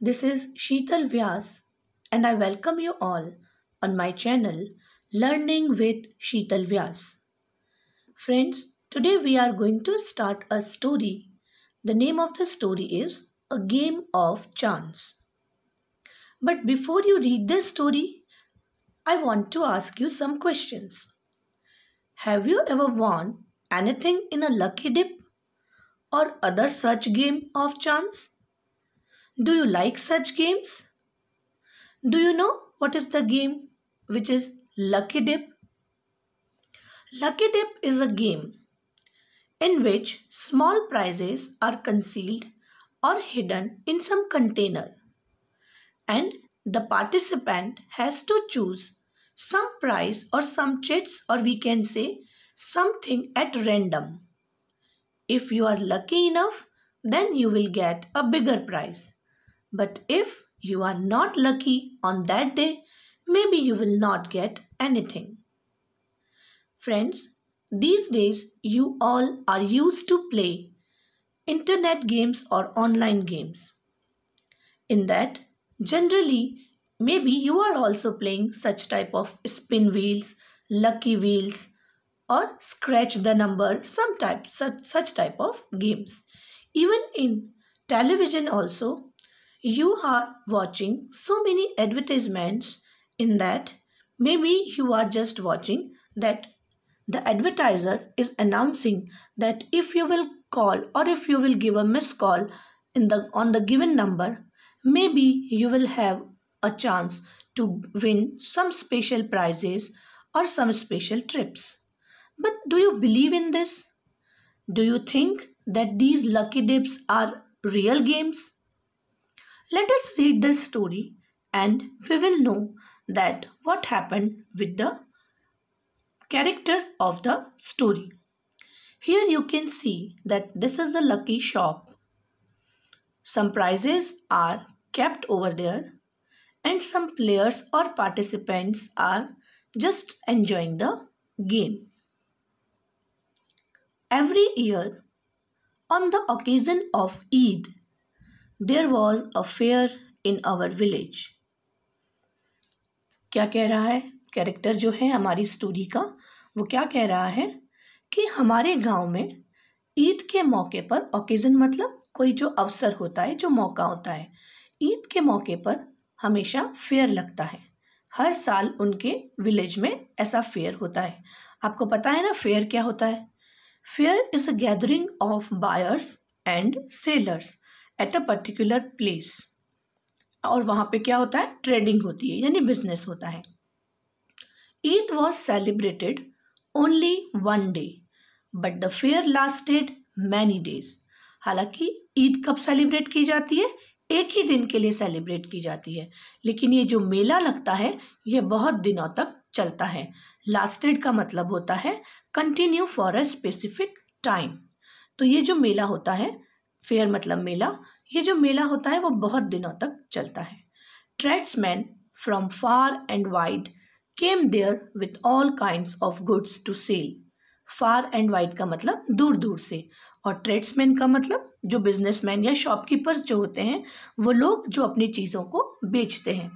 This is Sheetal Vyas and I welcome you all on my channel Learning with Sheetal Vyas. Friends, today we are going to start a story. The name of the story is A Game of Chance. But before you read this story, I want to ask you some questions. Have you ever won anything in a lucky dip or other such game of chance? Do you like such games? Do you know what is the game which is Lucky Dip? Lucky Dip is a game in which small prizes are concealed or hidden in some container and the participant has to choose some prize or some chits or we can say something at random. If you are lucky enough, then you will get a bigger prize. But if you are not lucky on that day, maybe you will not get anything. Friends, these days you all are used to play internet games or online games. In that, generally, maybe you are also playing such type of spin wheels, lucky wheels or scratch the number, some type, such, such type of games. Even in television also, you are watching so many advertisements in that maybe you are just watching that the advertiser is announcing that if you will call or if you will give a missed call in the on the given number maybe you will have a chance to win some special prizes or some special trips but do you believe in this do you think that these lucky dips are real games let us read the story and we will know that what happened with the character of the story. Here you can see that this is the lucky shop. Some prizes are kept over there and some players or participants are just enjoying the game. Every year, on the occasion of Eid, there was a fair in our village क्या कह रहा है character जो है हमारी story का वो क्या कह रहा है कि हमारे गांव में ईद के मौके पर ओकेज़न मतलब कोई जो अवसर होता है जो मौका होता है ईद के मौके पर हमेशा फेयर लगता है हर साल उनके विलेज में ऐसा फेयर होता है आपको पता है ना फेयर क्या होता है fair is a gathering of buyers and sellers at a particular place और वहाँ पे क्या होता है ट्रेडिंग होती है यानी बिजनेस होता है Eid was celebrated only one day but the fair lasted many days हालांकि ईद कब सेलिब्रेट की जाती है एक ही दिन के लिए सेलिब्रेट की जाती है लेकिन ये जो मेला लगता है यह बहुत दिनों तक चलता है लास्टेड का मतलब होता है continue for a specific time तो ये जो मेला होता है फेयर मतलब मेला ये जो मेला होता है वो बहुत दिनों तक चलता है tradesman from far and wide came there with all kind of goods to sell far and wide का मतलब दूर दूर से और ट्रेड्समैन का मतलब जो बिजनेसमैन या शॉपकीपर्स जो होते हैं वो लोग जो अपनी चीज़ों को बेचते हैं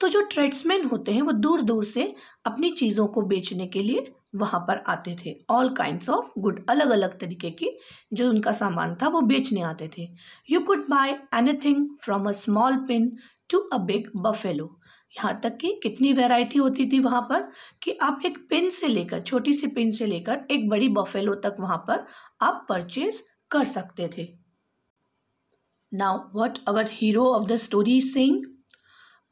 तो जो ट्रेड्समैन होते हैं वो दूर दूर से अपनी चीज़ों को बेचने के लिए वहाँ पर आते थे ऑल काइंड ऑफ गुड अलग अलग तरीके की जो उनका सामान था वो बेचने आते थे you could buy anything from a small pin to a big buffalo यहाँ तक कि कितनी वैरायटी होती थी वहाँ पर कि आप एक पिन से लेकर छोटी सी पिन से लेकर एक बड़ी बफेलो तक वहाँ पर आप परचेज कर सकते थे now what our hero of the story सिंग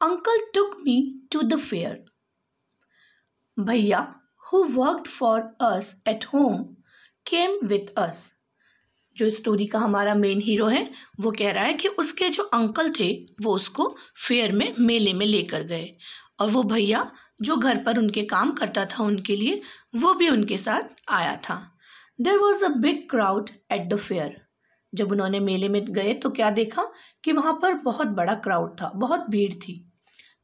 uncle took me to the fair भैया who worked for us at home came with us जो स्टोरी का हमारा मेन हीरो है वो कह रहा है कि उसके जो अंकल थे वो उसको फेयर में मेले में लेकर गए और वो भैया जो घर पर उनके काम करता था उनके लिए वो भी उनके साथ आया था there was a big crowd at the fair जब उन्होंने मेले में गए तो क्या देखा कि वहाँ पर बहुत बड़ा क्राउड था बहुत भीड़ थी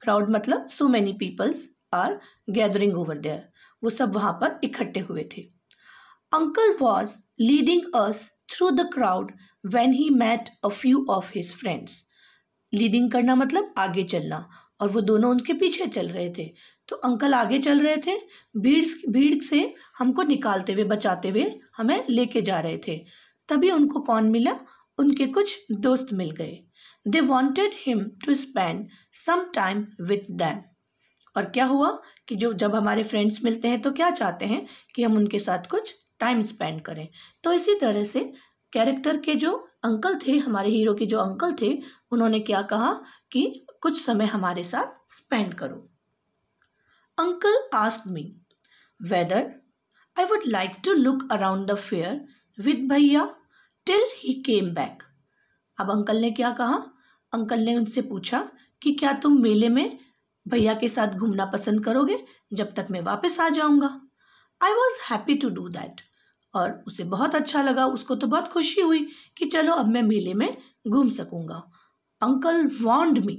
क्राउड मतलब so many peoples are gathering over there वो सब वहाँ पर इकट्ठे हुए थे uncle was leading us through the crowd when he met a few of his friends leading करना मतलब आगे चलना और वो दोनों उनके पीछे चल रहे थे तो अंकल आगे चल रहे थे भीड़ भीड़ से हमको निकालते हुए बचाते हुए हमें लेके जा रहे थे तभी उनको कौन मिला उनके कुछ दोस्त मिल गए they wanted him to spend some time with them और क्या हुआ कि जो जब हमारे फ्रेंड्स मिलते हैं तो क्या चाहते हैं कि हम उनके साथ कुछ टाइम स्पेंड करें तो इसी तरह से कैरेक्टर के जो अंकल थे हमारे हीरो के जो अंकल थे उन्होंने क्या कहा कि कुछ समय हमारे साथ स्पेंड करो uncle ask me whether I would like to look around the fair with भैया टिल ही केम बैक अब अंकल ने क्या कहा अंकल ने उनसे पूछा कि क्या तुम मेले में भैया के साथ घूमना पसंद करोगे जब तक मैं वापस आ जाऊँगा I was happy to do that और उसे बहुत अच्छा लगा उसको तो बहुत खुशी हुई कि चलो अब मैं मेले में घूम सकूँगा uncle warned me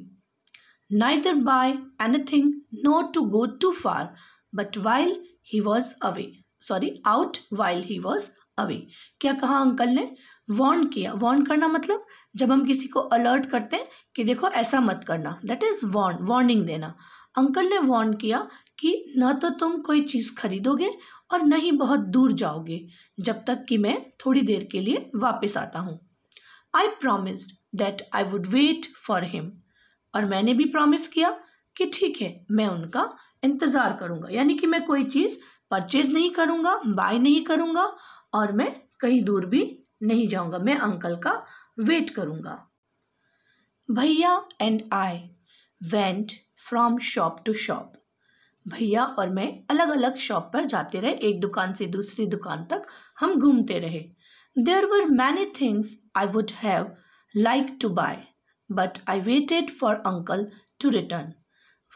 neither buy anything not to go too far but while he was away sorry out while he was away क्या कहा अंकल ने वॉर्न किया वार्न करना मतलब जब हम किसी को अलर्ट करते हैं कि देखो ऐसा मत करना दैट इज़ वॉर्न वार्निंग देना अंकल ने वॉर्न किया कि न तो तुम कोई चीज़ खरीदोगे और न ही बहुत दूर जाओगे जब तक कि मैं थोड़ी देर के लिए वापस आता हूँ I promised that I would wait for him और मैंने भी प्रॉमिस किया कि ठीक है मैं उनका इंतज़ार करूँगा यानी कि मैं कोई चीज़ परचेज नहीं करूँगा बाय नहीं करूँगा और मैं कहीं दूर भी नहीं जाऊंगा मैं अंकल का वेट करूंगा भैया and I went from shop to shop भैया और मैं अलग अलग शॉप पर जाते रहे एक दुकान से दूसरी दुकान तक हम घूमते रहे there were many things I would have like to buy but I waited for uncle to return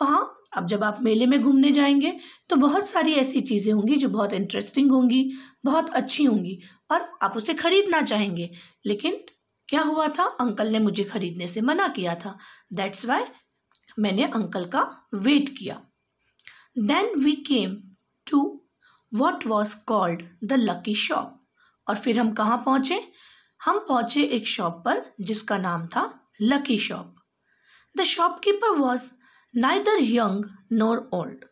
वहाँ अब जब आप मेले में घूमने जाएंगे तो बहुत सारी ऐसी चीज़ें होंगी जो बहुत इंटरेस्टिंग होंगी बहुत अच्छी होंगी और आप उसे खरीदना चाहेंगे लेकिन क्या हुआ था अंकल ने मुझे खरीदने से मना किया था दैट्स वाई मैंने अंकल का वेट किया then we came to what was called the lucky shop और फिर हम कहाँ पहुँचे हम पहुँचे एक शॉप पर जिसका नाम था lucky shop the shopkeeper was neither young nor old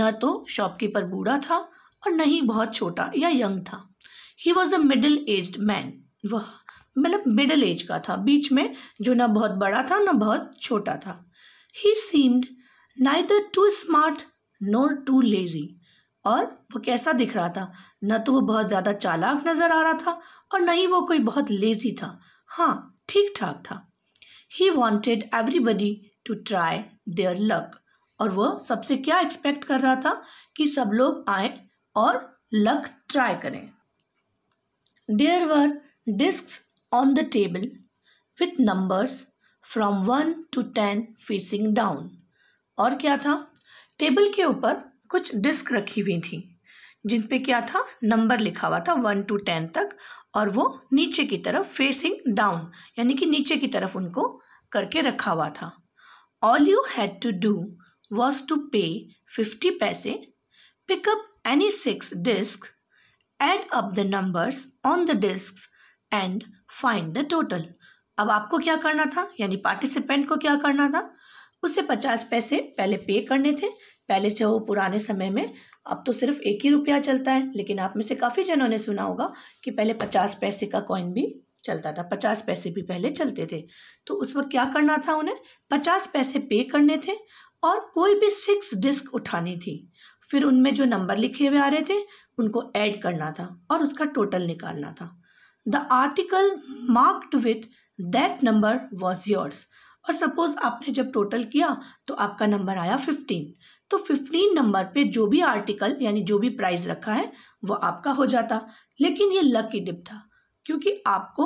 न तो शॉपकीपर बूढ़ा था और न ही बहुत छोटा या यंग था he was a middle aged man वह मतलब मिडिल एज का था बीच में जो ना बहुत बड़ा था ना बहुत छोटा था he seemed neither too smart nor too lazy और वो कैसा दिख रहा था न तो वो बहुत ज़्यादा चालाक नज़र आ रहा था और न ही वो कोई बहुत लेजी था हाँ ठीक ठाक था he wanted everybody to try their luck और वह सबसे क्या एक्सपेक्ट कर रहा था कि सब लोग आए और लक ट्राई करें there were disc on the table with numbers from one to ten facing down और क्या था टेबल के ऊपर कुछ डिस्क रखी हुई थी जिन पे क्या था नंबर लिखा हुआ था वन टू टेन तक और वो नीचे की तरफ फेसिंग डाउन यानी कि नीचे की तरफ उनको करके रखा हुआ था all you had to do was to pay fifty paise pick up any six disc add up the numbers on the disc and find the total अब आपको क्या करना था यानी पार्टिसिपेंट को क्या करना था उसे पचास पैसे पहले पे करने थे पहले जो वो पुराने समय में अब तो सिर्फ एक ही रुपया चलता है लेकिन आप में से काफ़ी जनों ने सुना होगा कि पहले पचास पैसे का कॉइन भी चलता था पचास पैसे भी पहले चलते थे तो उस वक्त क्या करना था उन्हें पचास पैसे पे करने थे और कोई भी सिक्स डिस्क उठानी थी फिर उनमें जो नंबर लिखे हुए आ रहे थे उनको ऐड करना था और उसका टोटल निकालना था the article marked with that number was yours और सपोज़ आपने जब टोटल किया तो आपका नंबर आया फिफ्टीन तो फिफ्टीन नंबर पे जो भी आर्टिकल यानी जो भी प्राइस रखा है वो आपका हो जाता लेकिन ये लकी डिप था क्योंकि आपको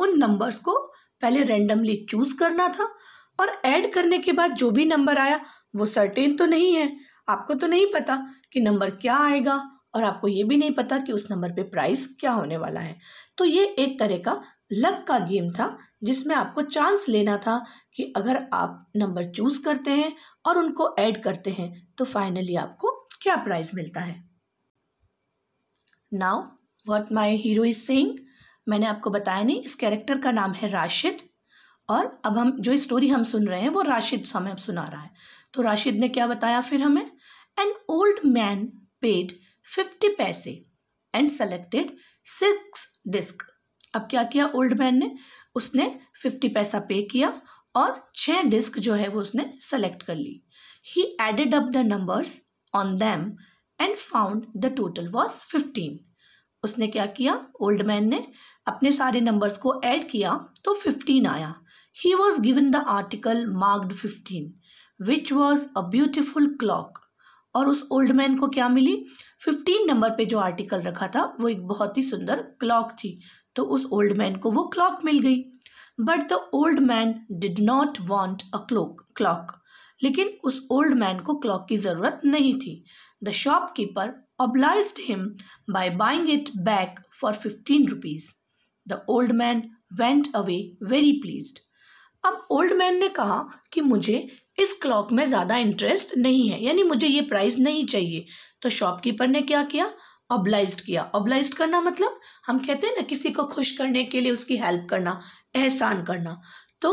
उन नंबर्स को पहले रेंडमली चूज करना था और ऐड करने के बाद जो भी नंबर आया वो सर्टेन तो नहीं है आपको तो नहीं पता कि नंबर क्या आएगा और आपको ये भी नहीं पता कि उस नंबर पे प्राइस क्या होने वाला है तो ये एक तरह का लक का गेम था जिसमें आपको चांस लेना था कि अगर आप नंबर चूज करते हैं और उनको ऐड करते हैं तो फाइनली आपको क्या प्राइस मिलता है now what my hero is saying मैंने आपको बताया नहीं इस कैरेक्टर का नाम है राशिद और अब हम जो स्टोरी हम सुन रहे हैं वो राशिद हमें सुना रहा है तो राशिद ने क्या बताया फिर हमें an old man paid fifty paise and selected six disc अब क्या किया ओल्ड मैन ने उसने फिफ्टी पैसा पे किया और छः डिस्क जो है वो उसने सेलेक्ट कर ली he added up the numbers on them and found the total was fifteen उसने क्या किया ओल्ड मैन ने अपने सारे नंबर्स को ऐड किया तो फिफ्टीन आया he was given the article marked fifteen which was a beautiful clock और उस ओल्ड मैन को क्या मिली फिफ्टीन नंबर पे जो आर्टिकल रखा था वो एक बहुत ही सुंदर क्लॉक थी तो उस ओल्ड मैन को वो क्लॉक मिल गई but the old man did not want a clock clock लेकिन उस ओल्ड मैन को क्लॉक की ज़रूरत नहीं थी the shopkeeper obliged him by buying it back for 15 rupees. The old man went away very pleased. अब ओल्ड मैन ने कहा कि मुझे इस क्लॉक में ज़्यादा इंटरेस्ट नहीं है यानी मुझे ये प्राइस नहीं चाहिए तो शॉपकीपर ने क्या किया ऑबलाइज किया ऑबलाइज करना मतलब हम कहते हैं ना किसी को खुश करने के लिए उसकी हेल्प करना एहसान करना तो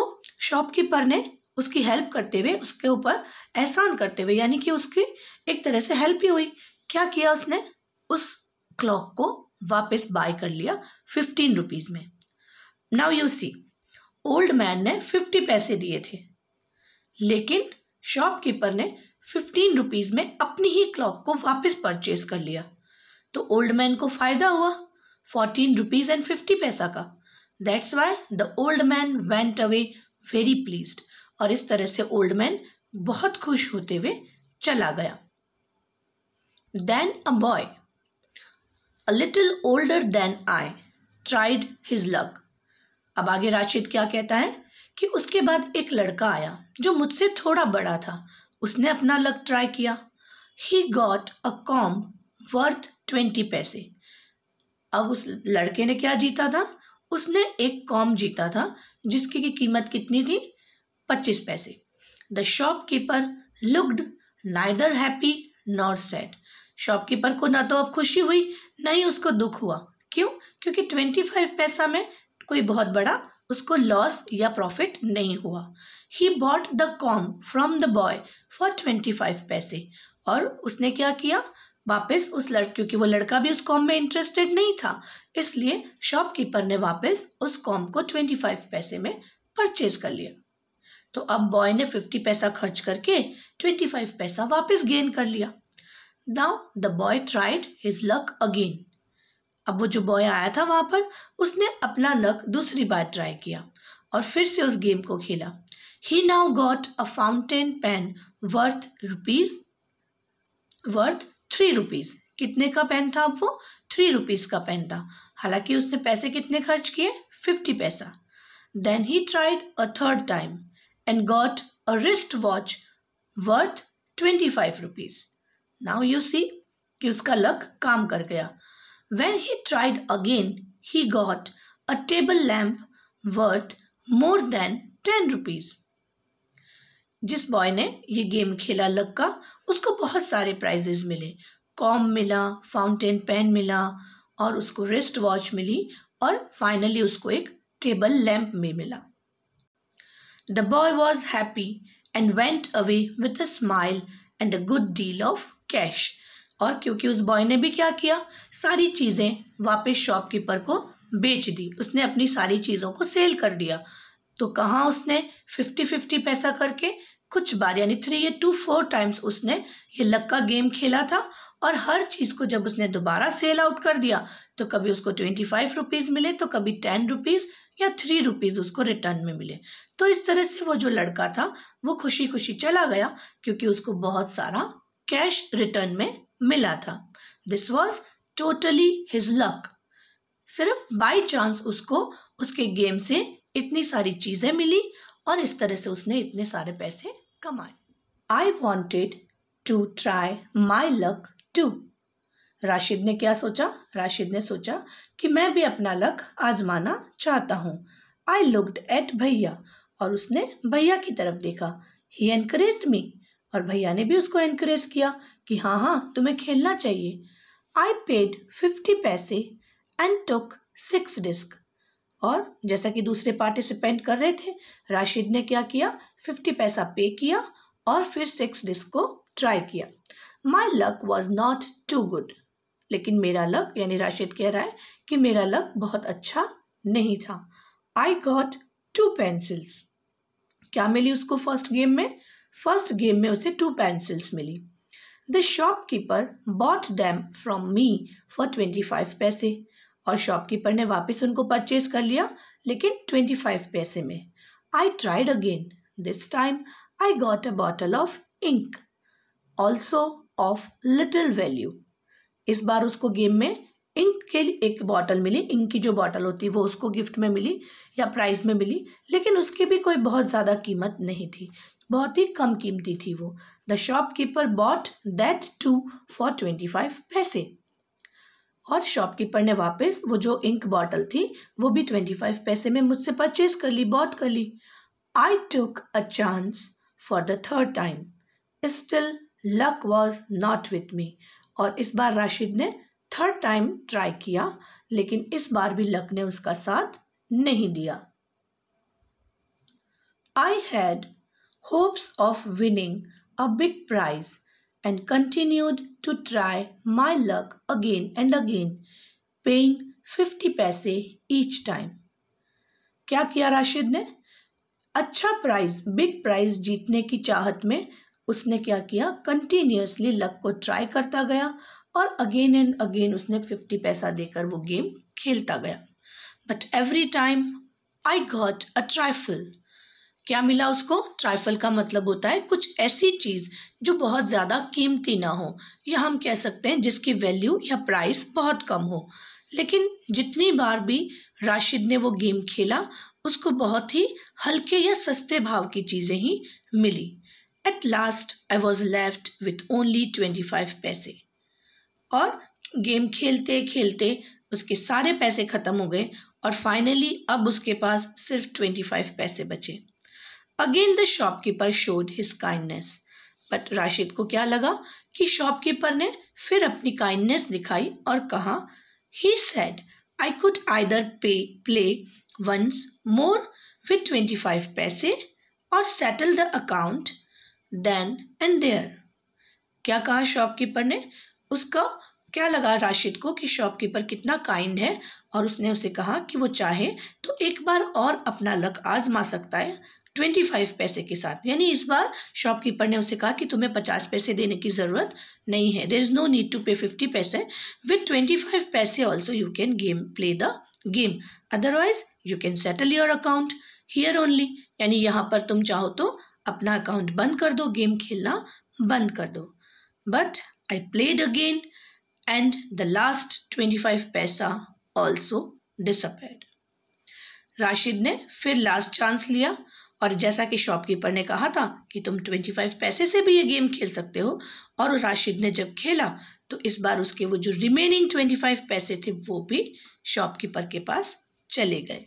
शॉपकीपर ने उसकी हेल्प करते हुए उसके ऊपर एहसान करते हुए यानी कि उसकी एक तरह से हेल्प ही हुई क्या किया उसने उस क्लॉक को वापस बाय कर लिया फिफ्टीन रुपीज़ में now you see old man ने फिफ्टी पैसे दिए थे लेकिन शॉपकीपर ने फिफ्टीन रुपीज़ में अपनी ही क्लॉक को वापस परचेज कर लिया तो ओल्ड मैन को फ़ायदा हुआ fourteen rupees and fifty paisa का that's why the old man went away very pleased और इस तरह से ओल्ड मैन बहुत खुश होते हुए चला गया Then a boy, a little older than I, tried his luck. अब आगे राशिद क्या कहता है कि उसके बाद एक लड़का आया जो मुझसे थोड़ा बड़ा था उसने अपना लक ट्राई किया he got a comb worth twenty paise अब उस लड़के ने क्या जीता था उसने एक कॉम जीता था जिसकी की कीमत कितनी थी पच्चीस पैसे the shopkeeper looked neither happy nor sad shopkeeper को ना तो अब खुशी हुई ना ही उसको दुख हुआ क्यों क्योंकि ट्वेंटी फाइव पैसा में कोई बहुत बड़ा उसको लॉस या प्रॉफिट नहीं हुआ he bought the comb from the boy for twenty five paise और उसने क्या किया वापस उस लड़के क्योंकि वो लड़का भी उस कॉम में इंटरेस्टेड नहीं था इसलिए शॉपकीपर ने वापस उस कॉम को ट्वेंटी फाइव पैसे में परचेज कर लिया तो अब बॉय ने फिफ्टी पैसा खर्च करके ट्वेंटी फाइव पैसा वापस गेन कर लिया now the boy tried his luck again अब वो जो बॉय आया था वहाँ पर उसने अपना लक दूसरी बार ट्राई किया और फिर से उस गेम को खेला he now got a fountain pen worth rupees worth three rupees कितने का पेन था अब वो थ्री रुपीज का पेन था हालांकि उसने पैसे कितने खर्च किए fifty paisa then he tried a third time and got a wrist watch worth twenty five rupees now you see कि उसका लक काम कर गया when he tried again he got a table lamp worth more than ten rupees जिस boy ने ये game खेला luck का उसको बहुत सारे प्राइजेज मिले कॉम मिला फाउंटेन पेन मिला और उसको रिस्ट वॉच मिली और फाइनली उसको एक टेबल लैम्प में मिला the boy was happy and went away with a smile and a good deal of cash और क्योंकि उस बॉय ने भी क्या किया सारी चीज़ें वापस शॉपकीपर को बेच दी उसने अपनी सारी चीज़ों को सेल कर दिया तो कहाँ उसने फिफ्टी फिफ्टी पैसा करके कुछ बार यानी थ्री या टू फोर टाइम्स उसने ये लक का गेम खेला था और हर चीज़ को जब उसने दोबारा सेल आउट कर दिया तो कभी उसको ट्वेंटी फाइव रुपीज़ मिले तो कभी टेन रुपीज़ या थ्री रुपीज़ उसको रिटर्न में मिले तो इस तरह से वो जो लड़का था वो खुशी खुशी चला गया क्योंकि उसको बहुत सारा कैश रिटर्न में मिला था this was totally his luck सिर्फ बाई चांस उसको उसके गेम से इतनी सारी चीज़ें मिली और इस तरह से उसने इतने सारे पैसे Come I wanted to try my luck too Rashid ने क्या सोचा राशिद ने सोचा कि मैं भी अपना लक आजमाना चाहता हूँ आई लुकड एट भैया और उसने भैया की तरफ देखा ही एनकरेज मी और भैया ने भी उसको एनकरेज किया कि हाँ हाँ तुम्हें खेलना चाहिए I paid fifty paise and took six disc और जैसा कि दूसरे पार्टिसिपेंट कर रहे थे राशिद ने क्या किया फिफ्टी पैसा पे किया और फिर सिक्स डिस्क को ट्राई किया my luck was not too good लेकिन मेरा लक यानी राशिद कह रहा है कि मेरा लक बहुत अच्छा नहीं था आई गॉट टू पेंसिल्स क्या मिली उसको फर्स्ट गेम में फर्स्ट गेम में उसे टू पेंसिल्स मिली the shopkeeper bought them from me for twenty five paise और शॉपकीपर ने वापस उनको परचेज कर लिया लेकिन ट्वेंटी फाइव पैसे में I tried again this time I got a bottle of ink also of little value इस बार उसको गेम में इंक के लिए एक बॉटल मिली इंक की जो बॉटल होती वो उसको गिफ्ट में मिली या प्राइज में मिली लेकिन उसकी भी कोई बहुत ज़्यादा कीमत नहीं थी बहुत ही कम कीमती थी वो the shopkeeper bought that too for twenty five paise और शॉपकीपर ने वापस वो जो इंक बॉटल थी वो भी ट्वेंटी फाइव पैसे में मुझसे परचेज कर ली बॉट कर ली I took a chance for the third time still luck was not with me और इस बार राशिद ने थर्ड टाइम ट्राई किया लेकिन इस बार भी लक ने उसका साथ नहीं दिया I had hopes of winning a big prize and continued to try my luck again and again, paying 50 पैसे each time. क्या किया राशिद ने अच्छा प्राइज बिग प्राइज जीतने की चाहत में उसने क्या किया कंटिन्यूसली लक को ट्राई करता गया और अगेन एंड अगेन उसने फिफ्टी पैसा देकर वो गेम खेलता गया but every time I got a trifle क्या मिला उसको ट्राइफल का मतलब होता है कुछ ऐसी चीज़ जो बहुत ज़्यादा कीमती ना हो या हम कह सकते हैं जिसकी वैल्यू या प्राइस बहुत कम हो लेकिन जितनी बार भी राशिद ने वो गेम खेला उसको बहुत ही हल्के या सस्ते भाव की चीज़ें ही मिली at last I was left with only twenty five paise और गेम खेलते खेलते उसके सारे पैसे ख़त्म हो गए और फाइनली अब उसके पास सिर्फ ट्वेंटी फाइव पैसे बचे again the shopkeeper showed his kindness but Rashid को क्या लगा कि शॉपकीपर ने फिर अपनी काइंडनेस दिखाई और कहा he said I could either pay play once more with twenty five paise और settle the account then and there क्या कहा शॉपकीपर ने उसका क्या लगा राशिद को कि शॉपकीपर कितना काइंड है और उसने उसे कहा कि वो चाहे तो एक बार और अपना लक आजमा सकता है ट्वेंटी फाइव पैसे के साथ यानी इस बार शॉपकीपर ने उसे कहा कि तुम्हें पचास पैसे देने की ज़रूरत नहीं है there is no need to pay fifty paise with twenty five paise also you can game play the game otherwise you can settle your account here only यानी यहाँ पर तुम चाहो तो अपना अकाउंट बंद कर दो गेम खेलना बंद कर दो but I played again and the last twenty five paisa also disappeared Rashid ने फिर लास्ट चांस लिया और जैसा कि शॉपकीपर ने कहा था कि तुम ट्वेंटी फाइव पैसे से भी ये गेम खेल सकते हो और राशिद ने जब खेला तो इस बार उसके वो जो रिमेनिंग ट्वेंटी फाइव पैसे थे वो भी शॉपकीपर के पास चले गए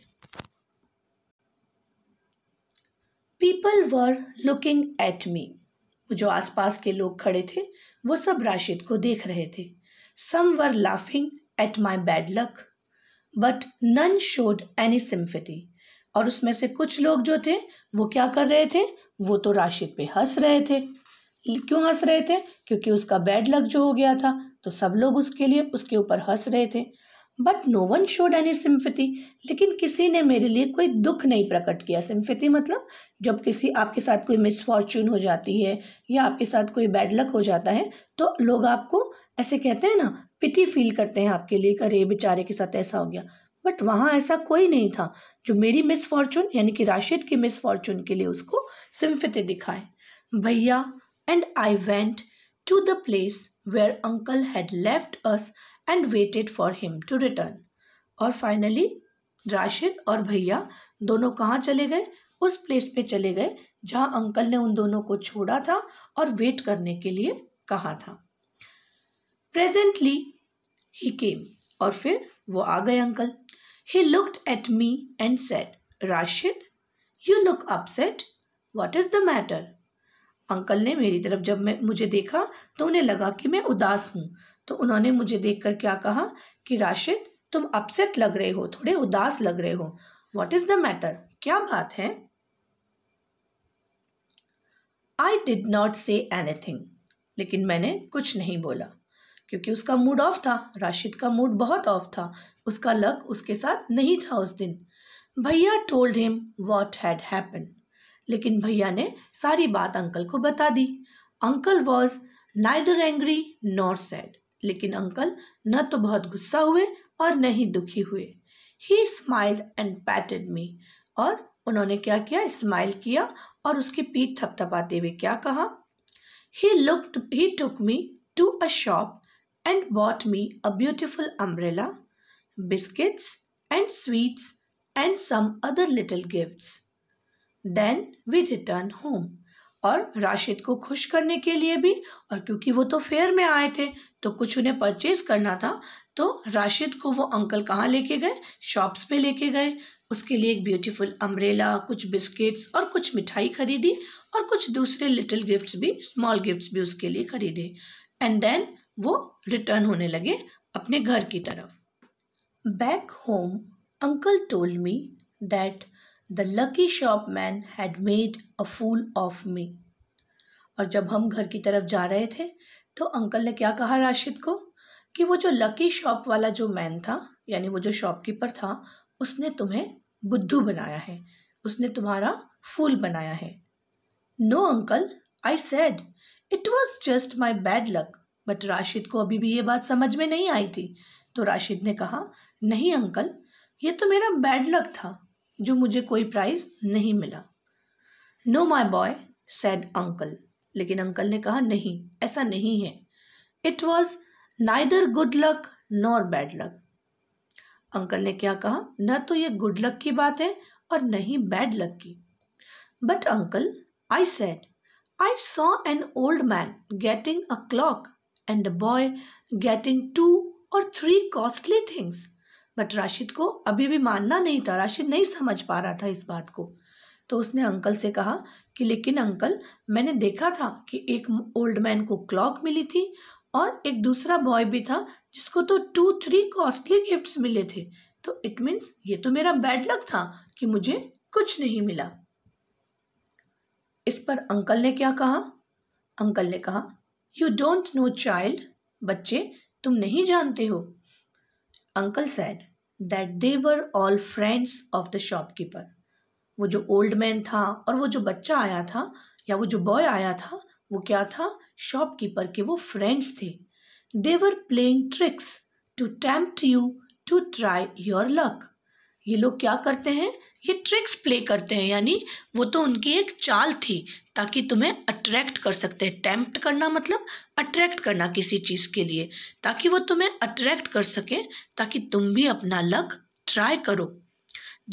people were looking at me जो आसपास के लोग खड़े थे वो सब राशिद को देख रहे थे some were laughing at my bad luck but none showed any sympathy और उसमें से कुछ लोग जो थे वो क्या कर रहे थे वो तो राशिद पे हंस रहे थे क्यों हंस रहे थे क्योंकि उसका बैड लक जो हो गया था तो सब लोग उसके लिए उसके ऊपर हंस रहे थे but no one showed any sympathy लेकिन किसी ने मेरे लिए कोई दुख नहीं प्रकट किया सिम्फिटी मतलब जब किसी आपके साथ कोई मिसफॉर्चून हो जाती है या आपके साथ कोई बैड लक हो जाता है तो लोग आपको ऐसे कहते हैं ना पिटी फील करते हैं आपके लिए अरे बेचारे के साथ ऐसा हो गया बट वहाँ ऐसा कोई नहीं था जो मेरी मिसफॉर्चून यानी कि राशिद की मिसफॉर्चून के लिए उसको सिम्फिटी दिखाए भैया and I went to the place where uncle had left us and waited for him to return. और फाइनली राशिद और भैया दोनों कहाँ चले गए उस प्लेस पे चले गए जहाँ अंकल ने उन दोनों को छोड़ा था और वेट करने के लिए कहा था प्रेजेंटली ही केम और फिर वो आ गए uncle he looked at me and said Rashid you look upset what is the matter uncle ने मेरी तरफ जब मैं मुझे देखा तो उन्हें लगा कि मैं उदास हूँ तो उन्होंने मुझे देखकर क्या कहा कि राशिद तुम अपसेट लग रहे हो थोड़े उदास लग रहे हो वॉट इज द मैटर क्या बात है I did not say anything लेकिन मैंने कुछ नहीं बोला क्योंकि उसका मूड ऑफ था राशिद का मूड बहुत ऑफ था उसका लक उसके साथ नहीं था उस दिन भैया told him what had happen लेकिन भैया ने सारी बात अंकल को बता दी uncle was neither angry nor sad लेकिन अंकल न तो बहुत गुस्सा हुए और न ही दुखी हुए ही स्माइल्ड एंड पैटेड मी और उन्होंने क्या किया स्माइल किया और उसकी पीठ थपथपाते हुए क्या कहा he look he took me to a shop and bought me a beautiful umbrella biscuits and sweets and some other little gifts then we return home और राशिद को खुश करने के लिए भी और क्योंकि वो तो फेयर में आए थे तो कुछ उन्हें परचेज करना था तो राशिद को वो अंकल कहाँ लेके गए शॉप्स पे लेके गए उसके लिए एक ब्यूटीफुल अम्ब्रेला कुछ बिस्किट्स और कुछ मिठाई खरीदी और कुछ दूसरे लिटिल गिफ्ट्स भी स्मॉल गिफ्ट्स भी उसके लिए खरीदे एंड देन वो रिटर्न होने लगे अपने घर की तरफ back home uncle told me that the lucky shop man had made a fool of me और जब हम घर की तरफ जा रहे थे तो अंकल ने क्या कहा राशिद को कि वो जो लकी शॉप वाला जो मैन था यानी वो जो शॉपकीपर था उसने तुम्हें बुद्धू बनाया है उसने तुम्हारा फूल बनाया है no uncle I said it was just my bad luck but Rashid को अभी भी ये बात समझ में नहीं आई थी तो राशिद ने कहा नहीं अंकल ये तो मेरा बैड लक था जो मुझे कोई प्राइज़ नहीं मिला no my boy said uncle लेकिन अंकल ने कहा नहीं ऐसा नहीं है it was neither good luck nor bad luck uncle ने क्या कहा न तो ये गुड लक की बात है और न ही बैड लक की but uncle I said I saw an old man getting a clock and a boy getting two और three costly things but Rashid को अभी भी मानना नहीं था राशिद नहीं समझ पा रहा था इस बात को तो उसने अंकल से कहा कि लेकिन अंकल मैंने देखा था कि एक ओल्ड मैन को क्लॉक मिली थी और एक दूसरा बॉय भी था जिसको तो टू थ्री कॉस्टली गिफ्ट्स मिले थे तो इट मीन्स ये तो मेरा बैड लक था कि मुझे कुछ नहीं मिला इस पर अंकल ने क्या कहा अंकल ने कहा यू डोंट नो चाइल्ड बच्चे तुम नहीं जानते हो uncle said that were all friends of the shopkeeper वो जो ओल्ड मैन था और वो जो बच्चा आया था या वो जो बॉय आया था वो क्या था शॉपकीपर के वो फ्रेंड्स थे they were playing tricks to tempt you to try your luck ये लोग क्या करते हैं ये ट्रिक्स प्ले करते हैं यानी वो तो उनकी एक चाल थी ताकि तुम्हें अट्रैक्ट कर सकते हैं टैम्प्ट करना मतलब अट्रैक्ट करना किसी चीज़ के लिए ताकि वो तुम्हें अट्रैक्ट कर सके ताकि तुम भी अपना लक ट्राई करो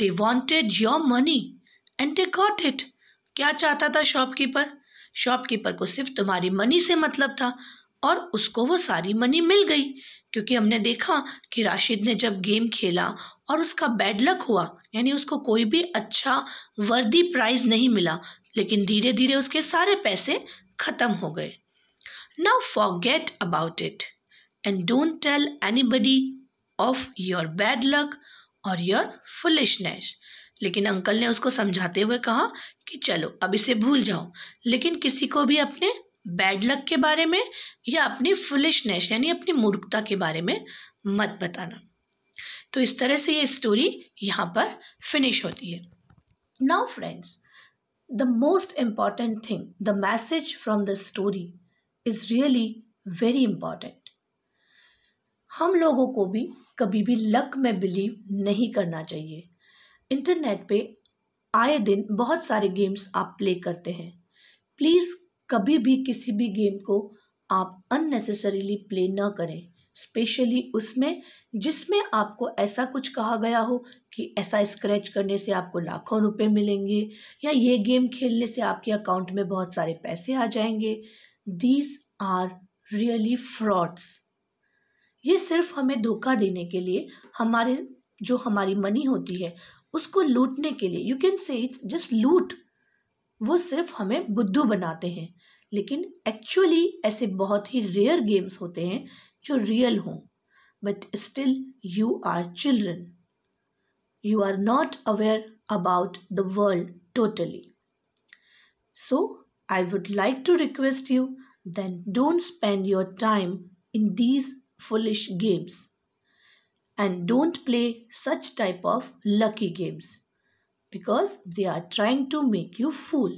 they wanted your money and they got it क्या चाहता था शॉपकीपर शॉपकीपर को सिर्फ तुम्हारी मनी से मतलब था और उसको वो सारी मनी मिल गई क्योंकि हमने देखा कि राशिद ने जब गेम खेला और उसका बैड लक हुआ यानी उसको कोई भी अच्छा वर्दी प्राइज़ नहीं मिला लेकिन धीरे धीरे उसके सारे पैसे ख़त्म हो गए now forget about it and don't tell anybody of your bad luck और योर फुलिशनेस लेकिन अंकल ने उसको समझाते हुए कहा कि चलो अब इसे भूल जाओ लेकिन किसी को भी अपने बैड लक के बारे में या अपनी फुलिशनेस यानी अपनी मूर्खता के बारे में मत बताना तो इस तरह से ये स्टोरी यहाँ पर फिनिश होती है now friends the most important thing the message from the story is really very important हम लोगों को भी कभी भी लक में बिलीव नहीं करना चाहिए इंटरनेट पे आए दिन बहुत सारे गेम्स आप प्ले करते हैं प्लीज़ कभी भी किसी भी गेम को आप अननेसेसरीली प्ले ना करें स्पेशली उसमें जिसमें आपको ऐसा कुछ कहा गया हो कि ऐसा स्क्रैच करने से आपको लाखों रुपए मिलेंगे या ये गेम खेलने से आपके अकाउंट में बहुत सारे पैसे आ जाएंगे दीज आर रियली फ्रॉड्स ये सिर्फ हमें धोखा देने के लिए हमारे जो हमारी मनी होती है उसको लूटने के लिए you can say it just loot वो सिर्फ हमें बुद्धू बनाते हैं लेकिन एक्चुअली ऐसे बहुत ही रेयर गेम्स होते हैं जो रियल हों but still you are children you are not aware about the world totally so I would like to request you then don't spend your time in these foolish games and don't play such type of lucky games because they are trying to make you fool.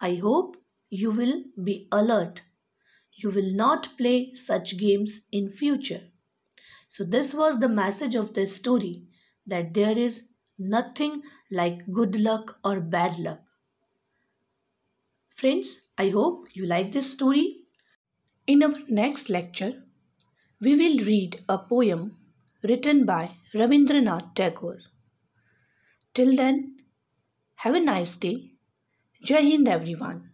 I hope you will be alert. You will not play such games in future. So this was the message of this story that there is nothing like good luck or bad luck. Friends, I hope you like this story. In our next lecture, we will read a poem written by Rabindranath Tagore. Till then, have a nice day. Jai Hind, everyone.